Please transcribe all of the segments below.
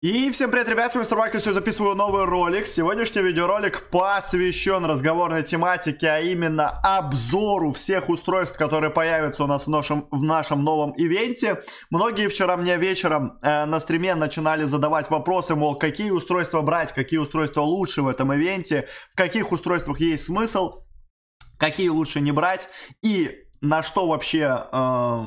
И всем привет, ребят, с вами Мистер Майкл, сегодня записываю новый ролик. Сегодняшний видеоролик посвящен разговорной тематике, а именно обзору всех устройств, которые появятся у нас в нашем, в нашем новом ивенте. Многие вчера мне вечером э, на стриме начинали задавать вопросы, мол, какие устройства брать, какие устройства лучше в этом ивенте, в каких устройствах есть смысл, какие лучше не брать и на что вообще... Э,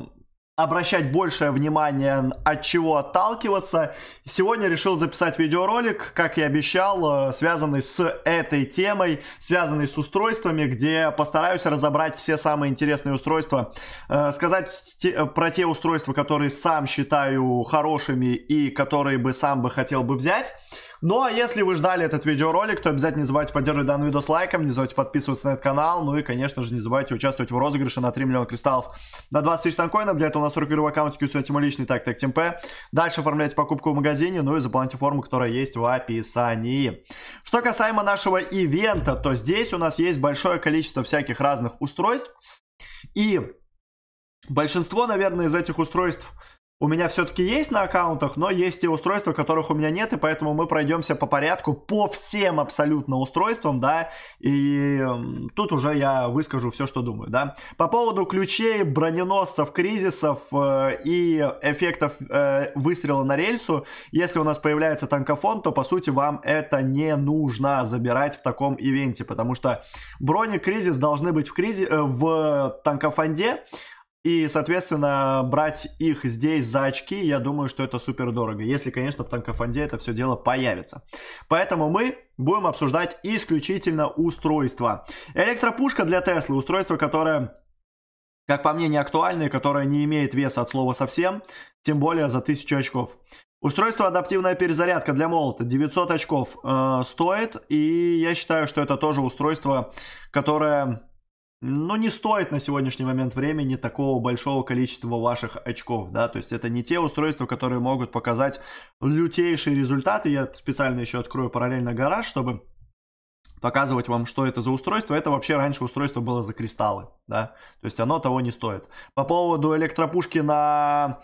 обращать большее внимание, от чего отталкиваться. Сегодня решил записать видеоролик, как и обещал, э, связанный с этой темой, связанный с устройствами, где постараюсь разобрать все самые интересные устройства, э, сказать про те устройства, которые сам считаю хорошими и которые бы сам бы хотел бы взять. Ну а если вы ждали этот видеоролик, то обязательно не забывайте поддерживать данный видос лайком, не забывайте подписываться на этот канал, ну и, конечно же, не забывайте участвовать в розыгрыше на 3 миллиона кристаллов на 20 тысяч танкоинов. Для этого у нас 40 первый аккаунт, кьюсуйте мой личный так так ТМП. Дальше оформляйте покупку в магазине, ну и заполняйте форму, которая есть в описании. Что касаемо нашего ивента, то здесь у нас есть большое количество всяких разных устройств. И большинство, наверное, из этих устройств у меня все-таки есть на аккаунтах, но есть те устройства, которых у меня нет, и поэтому мы пройдемся по порядку по всем абсолютно устройствам, да, и тут уже я выскажу все, что думаю, да. По поводу ключей, броненосцев, кризисов э, и эффектов э, выстрела на рельсу, если у нас появляется танкофон, то, по сути, вам это не нужно забирать в таком ивенте, потому что брони кризис должны быть в, кризис Э, в танкофонде, и, соответственно, брать их здесь за очки, я думаю, что это супер дорого. Если, конечно, в танкофонде это все дело появится. Поэтому мы будем обсуждать исключительно устройство. Электропушка для Теслы. Устройство, которое как по мне, не актуальное, которое не имеет веса от слова совсем, тем более за 1000 очков. Устройство адаптивная перезарядка для молота 900 очков э, стоит, и я считаю, что это тоже устройство, которое но не стоит на сегодняшний момент времени такого большого количества ваших очков, да, то есть это не те устройства, которые могут показать лютейшие результаты, я специально еще открою параллельно гараж, чтобы показывать вам, что это за устройство. Это вообще раньше устройство было за кристаллы, да, то есть оно того не стоит. По поводу электропушки на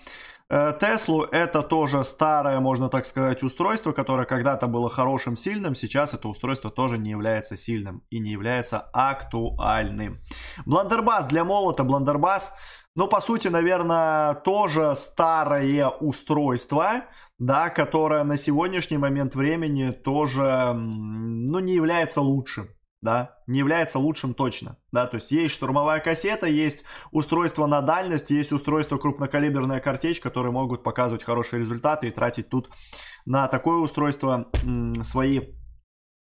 Э, Теслу это тоже старое, можно так сказать, устройство, которое когда-то было хорошим, сильным. Сейчас это устройство тоже не является сильным и не является актуальным. Бландербас для молота, бландербас. Ну, по сути, наверное, тоже старое устройство, да, которое на сегодняшний момент времени тоже, ну, не является лучшим да, не является лучшим точно, да, то есть есть штурмовая кассета, есть устройство на дальность, есть устройство крупнокалиберная картечь, которые могут показывать хорошие результаты и тратить тут на такое устройство м- свои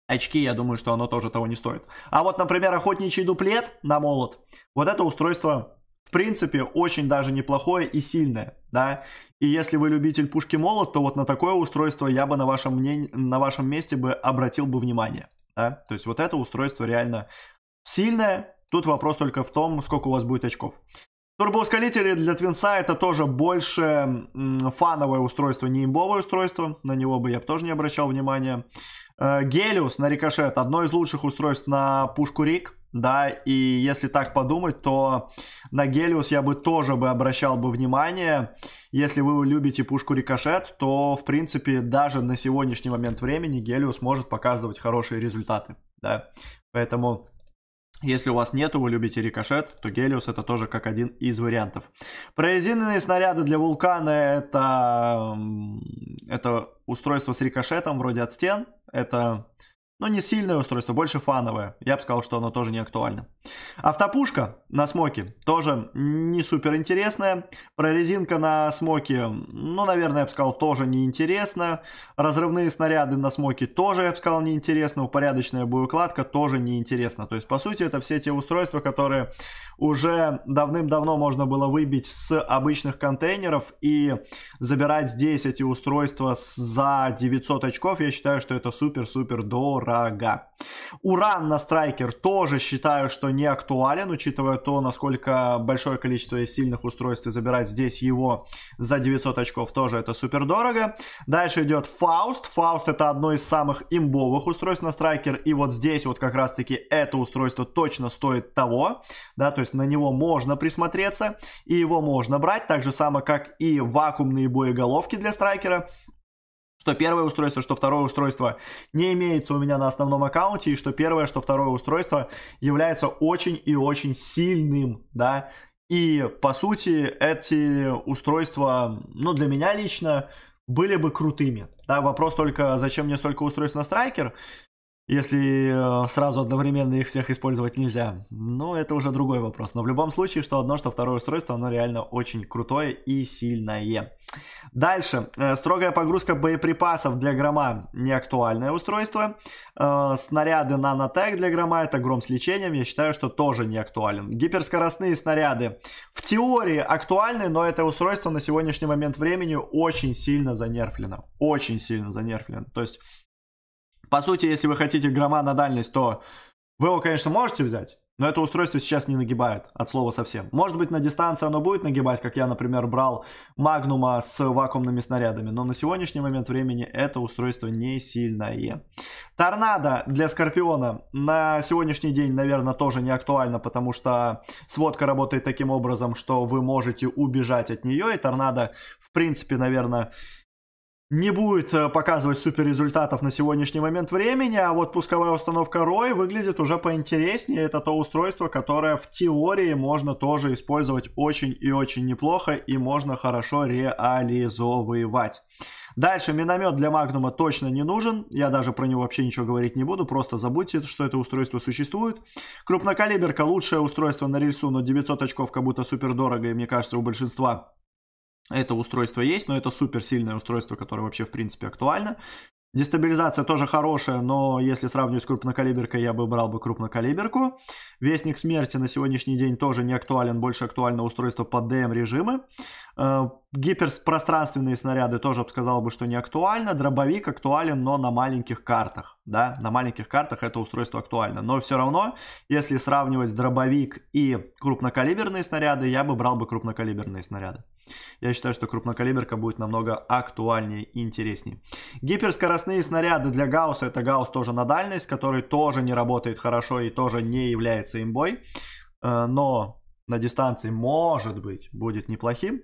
очки, я думаю, что оно тоже того не стоит. А вот, например, охотничий дуплет на молот, вот это устройство, в принципе, очень даже неплохое и сильное, да, и если вы любитель пушки молот, то вот на такое устройство я бы на вашем, мнении, на вашем месте бы обратил бы внимание. Да? То есть вот это устройство реально сильное. Тут вопрос только в том, сколько у вас будет очков. Турбоускорители для Твинса это тоже больше фановое устройство, не имбовое устройство. На него бы я тоже не обращал внимания. Э, Гелиус на рикошет. Одно из лучших устройств на пушку Рик да, и если так подумать, то на Гелиус я бы тоже бы обращал бы внимание. Если вы любите пушку Рикошет, то, в принципе, даже на сегодняшний момент времени Гелиус может показывать хорошие результаты, да. Поэтому если у вас нету, вы любите рикошет, то Гелиус это тоже как один из вариантов. Прорезиненные снаряды для вулкана это, это устройство с рикошетом вроде от стен. Это но не сильное устройство, больше фановое. Я бы сказал, что оно тоже не актуально. Автопушка на смоке тоже не супер интересная. про резинка на смоке, ну, наверное, я бы сказал, тоже неинтересно. Разрывные снаряды на смоке тоже, я бы сказал, неинтересно. упорядочная боеукладка тоже неинтересно. То есть, по сути, это все те устройства, которые уже давным-давно можно было выбить с обычных контейнеров и забирать здесь эти устройства за 900 очков. Я считаю, что это супер-супер дорого. Уран на страйкер тоже считаю, что не актуален, учитывая то, насколько большое количество из сильных устройств и забирать здесь его за 900 очков тоже это супер дорого. Дальше идет Фауст. Фауст это одно из самых имбовых устройств на Страйкер, и вот здесь вот как раз-таки это устройство точно стоит того, да, то есть на него можно присмотреться, и его можно брать, так же само, как и вакуумные боеголовки для Страйкера, что первое устройство, что второе устройство не имеется у меня на основном аккаунте, и что первое, что второе устройство является очень и очень сильным, да. И, по сути, эти устройства, ну, для меня лично, были бы крутыми. Да, вопрос только, зачем мне столько устройств на Страйкер? Если э, сразу одновременно их всех использовать нельзя. Ну, это уже другой вопрос. Но в любом случае, что одно, что второе устройство, оно реально очень крутое и сильное. Дальше. Э, строгая погрузка боеприпасов для грома. Неактуальное устройство. Э, снаряды нанотек для грома. Это гром с лечением. Я считаю, что тоже не актуален. Гиперскоростные снаряды. В теории актуальны, но это устройство на сегодняшний момент времени очень сильно занерфлено. Очень сильно занерфлено. То есть по сути, если вы хотите грома на дальность, то вы его, конечно, можете взять, но это устройство сейчас не нагибает от слова совсем. Может быть, на дистанции оно будет нагибать, как я, например, брал Магнума с вакуумными снарядами, но на сегодняшний момент времени это устройство не сильное. Торнадо для Скорпиона на сегодняшний день, наверное, тоже не актуально, потому что сводка работает таким образом, что вы можете убежать от нее, и Торнадо, в принципе, наверное, не будет э, показывать супер результатов на сегодняшний момент времени, а вот пусковая установка ROI выглядит уже поинтереснее. Это то устройство, которое в теории можно тоже использовать очень и очень неплохо и можно хорошо реализовывать. Дальше миномет для Магнума точно не нужен. Я даже про него вообще ничего говорить не буду. Просто забудьте, что это устройство существует. Крупнокалиберка лучшее устройство на рельсу, но 900 очков как будто супер дорого. И мне кажется, у большинства это устройство есть, но это супер сильное устройство, которое вообще в принципе актуально. Дестабилизация тоже хорошая, но если сравнивать с крупнокалиберкой, я бы брал бы крупнокалиберку. Вестник смерти на сегодняшний день тоже не актуален, больше актуально устройство под DM режимы. Э, гиперпространственные снаряды тоже бы сказал бы, что не актуально. Дробовик актуален, но на маленьких картах. Да, на маленьких картах это устройство актуально. Но все равно, если сравнивать дробовик и крупнокалиберные снаряды, я бы брал бы крупнокалиберные снаряды. Я считаю, что крупнокалиберка будет намного актуальнее и интереснее. Гиперскоростные снаряды для Гаусса, это Гаусс тоже на дальность, который тоже не работает хорошо и тоже не является имбой. Э, но на дистанции, может быть, будет неплохим.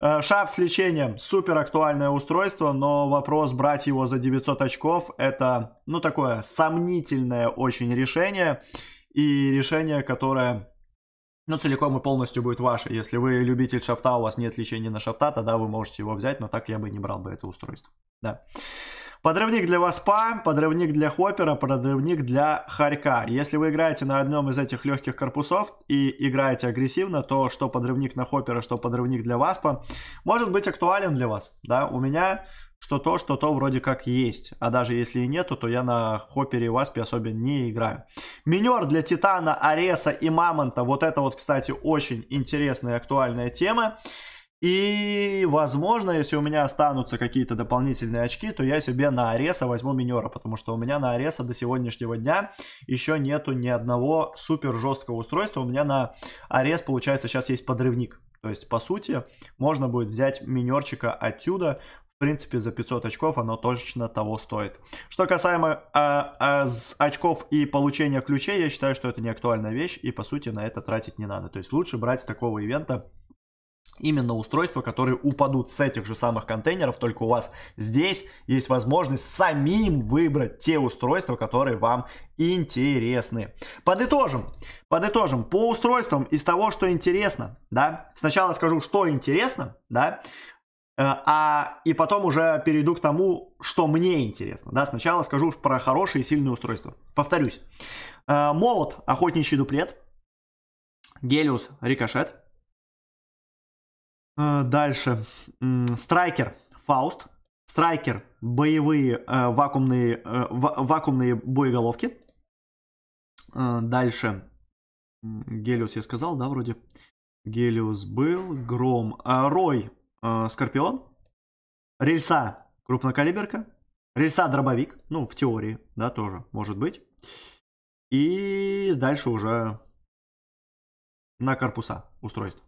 Э, шафт с лечением, супер актуальное устройство, но вопрос брать его за 900 очков, это, ну, такое сомнительное очень решение, и решение, которое, ну, целиком и полностью будет ваше. Если вы любитель шафта, у вас нет лечения на шафта, тогда вы можете его взять, но так я бы не брал бы это устройство, да. Подрывник для Васпа, подрывник для Хоппера, подрывник для Харька. Если вы играете на одном из этих легких корпусов и играете агрессивно, то что подрывник на Хоппера, что подрывник для Васпа, может быть актуален для вас. Да? У меня что то, что то вроде как есть. А даже если и нету, то я на Хоппере и Васпе особенно не играю. Минер для Титана, Ареса и Мамонта. Вот это вот, кстати, очень интересная и актуальная тема. И, возможно, если у меня останутся какие-то дополнительные очки, то я себе на Ареса возьму минера, потому что у меня на Ареса до сегодняшнего дня еще нету ни одного супер жесткого устройства. У меня на Арес, получается, сейчас есть подрывник. То есть, по сути, можно будет взять минерчика отсюда, в принципе, за 500 очков оно точно того стоит. Что касаемо э, э, очков и получения ключей, я считаю, что это не актуальная вещь, и, по сути, на это тратить не надо. То есть лучше брать с такого ивента именно устройства, которые упадут с этих же самых контейнеров, только у вас здесь есть возможность самим выбрать те устройства, которые вам интересны. Подытожим, подытожим, по устройствам из того, что интересно, да, сначала скажу, что интересно, да, э, а, и потом уже перейду к тому, что мне интересно. Да, сначала скажу уж про хорошие и сильные устройства. Повторюсь. Э, молот, охотничий дуплет. Гелиус, рикошет. Э, дальше. Страйкер Фауст. Страйкер боевые э, вакуумные, э, вакуумные боеголовки. Дальше. Гелиус я сказал, да, вроде? Гелиус был. Гром. Рой Скорпион. Рельса крупнокалиберка. Рельса дробовик. Ну, в теории, да, тоже может быть. И дальше уже на корпуса устройств.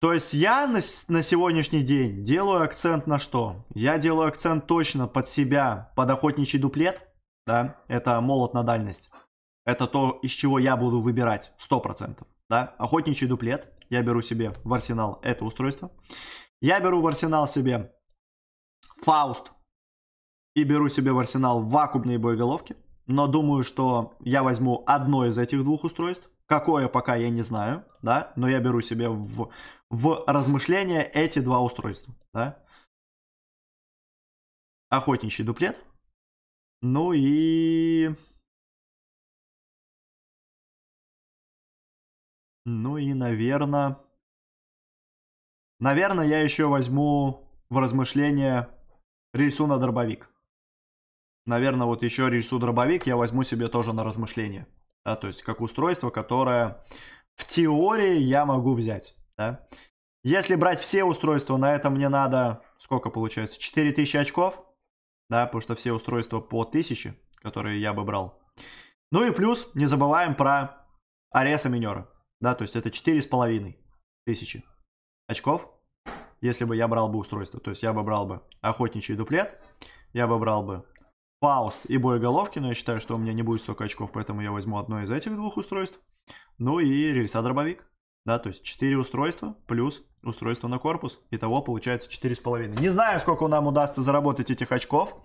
То есть я на, на сегодняшний день делаю акцент на что? Я делаю акцент точно под себя, под охотничий дуплет, да, это молот на дальность. Это то, из чего я буду выбирать 100%, да. Охотничий дуплет я беру себе в арсенал это устройство. Я беру в арсенал себе Фауст и беру себе в арсенал вакуумные боеголовки. Но думаю, что я возьму одно из этих двух устройств. Какое пока я не знаю, да, но я беру себе в, в размышление эти два устройства, да. Охотничий дуплет. Ну и... Ну и, наверное... Наверное, я еще возьму в размышления рельсу на дробовик. Наверное, вот еще рельсу дробовик я возьму себе тоже на размышление да, то есть как устройство, которое в теории я могу взять, да. Если брать все устройства, на это мне надо, сколько получается, 4000 очков, да, потому что все устройства по 1000, которые я бы брал. Ну и плюс, не забываем про Ареса Минера, да, то есть это 4,5 тысячи очков, если бы я брал бы устройство. То есть я бы брал бы охотничий дуплет, я бы брал бы Фауст и боеголовки, но я считаю, что у меня не будет столько очков, поэтому я возьму одно из этих двух устройств. Ну и рельса дробовик. Да, то есть 4 устройства плюс устройство на корпус. Итого получается 4,5. Не знаю, сколько нам удастся заработать этих очков.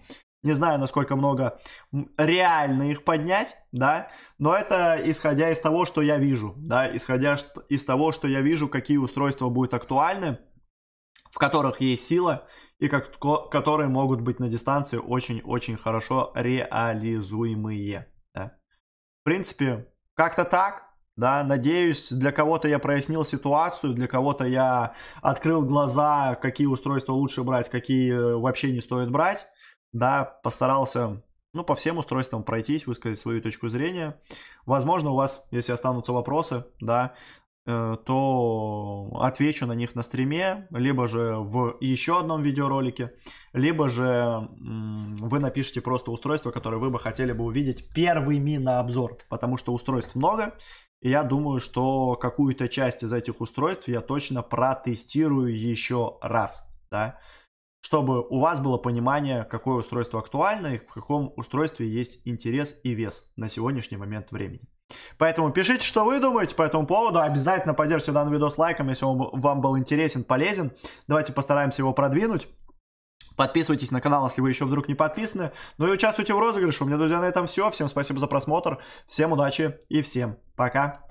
Не знаю, насколько много реально их поднять, да, но это исходя из того, что я вижу, да, исходя из того, что я вижу, какие устройства будут актуальны, в которых есть сила, и как, которые могут быть на дистанции очень-очень хорошо реализуемые. Да. В принципе, как-то так. Да, надеюсь, для кого-то я прояснил ситуацию, для кого-то я открыл глаза, какие устройства лучше брать, какие э, вообще не стоит брать. Да, постарался ну, по всем устройствам пройтись, высказать свою точку зрения. Возможно, у вас, если останутся вопросы, да, Э, то отвечу на них на стриме, либо же в еще одном видеоролике, либо же вы напишите просто устройство, которое вы бы хотели бы увидеть первыми на обзор, потому что устройств много, и я думаю, что какую-то часть из этих устройств я точно протестирую еще раз, да, чтобы у вас было понимание, какое устройство актуально и в каком устройстве есть интерес и вес на сегодняшний момент времени. Поэтому пишите, что вы думаете по этому поводу. Обязательно поддержите данный видос лайком, если он вам был интересен, полезен. Давайте постараемся его продвинуть. Подписывайтесь на канал, если вы еще вдруг не подписаны. Ну и участвуйте в розыгрыше. У меня, друзья, на этом все. Всем спасибо за просмотр. Всем удачи и всем пока.